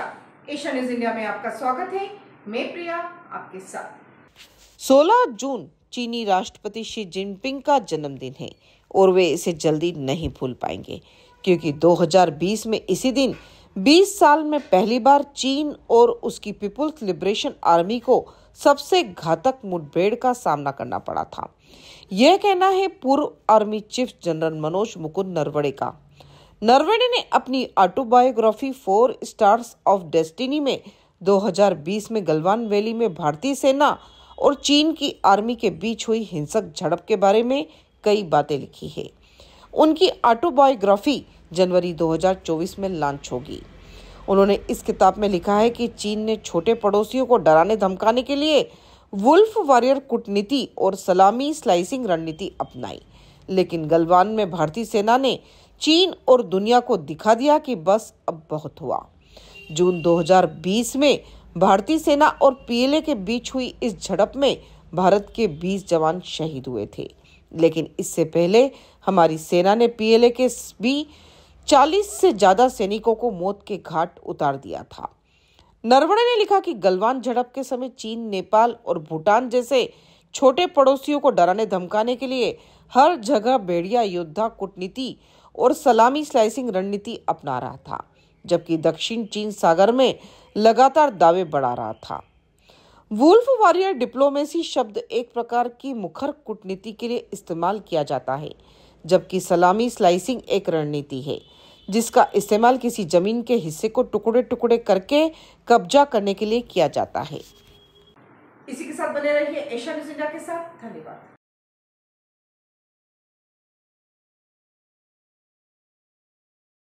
नमस्कार Asia news India में आपका स्वागत है मैं प्रिया आपके साथ 16 जून चीनी राष्ट्रपति शी जिनपिंग का जन्मदिन है और वे इसे जल्दी नहीं भूल पाएंगे क्योंकि 2020 में इसी दिन 20 साल में पहली बार चीन और उसकी पीपुल्स लिबरेशन आर्मी को सबसे घातक मुठभेड़ का सामना करना पड़ा था यह कहना है पूर्व army chief general Manoj Mukund Naravane का नरवणे ने अपनी autobiography four stars of destiny में 2020 में गलवान वैली में भारतीय सेना और चीन की आर्मी के बीच हुई हिंसक झड़प के बारे में कई बातें लिखी है उनकी ऑटोबायोग्राफी जनवरी 2024 में लॉन्च होगी उन्होंने इस किताब में लिखा है कि चीन ने छोटे पड़ोसियों को डराने धमकाने के लिए वुल्फ वॉरियर कूटनीति और सलामी स्लाइसिंग रणनीति अपनाई लेकिन गलवान में भारतीय सेना ने चीन और दुनिया को दिखा दिया कि बस अब बहुत हुआ जून 2020 में भारतीय सेना और पीएलए के बीच हुई इस झड़प में भारत के 20 जवान शहीद हुए थे लेकिन इससे पहले हमारी सेना ने पीएलए के भी 40 से ज्यादा सैनिकों को मौत के घाट उतार दिया था नरवणे ने लिखा कि गलवान झड़प के समय चीन नेपाल और भूटान जैसे छोटे पड़ोसियों को डराने धमकाने के लिए हर जगह भेड़िया योद्धा कूटनीति और सलामी स्लाइसिंग रणनीति अपना रहा था जबकि दक्षिण चीन सागर में लगातार दावे बढ़ा रहा था वुल्फ वॉरियर डिप्लोमेसी शब्द एक प्रकार की मुखर कूटनीति के लिए इस्तेमाल किया जाता है जबकि सलामी स्लाइसिंग एक रणनीति है जिसका इस्तेमाल किसी जमीन के हिस्से को टुकड़े टुकड़े करके कब्जा करने के लिए किया जाता है इसी के साथ बने रहिए एशिया न्यूज इंडिया के साथ धन्यवाद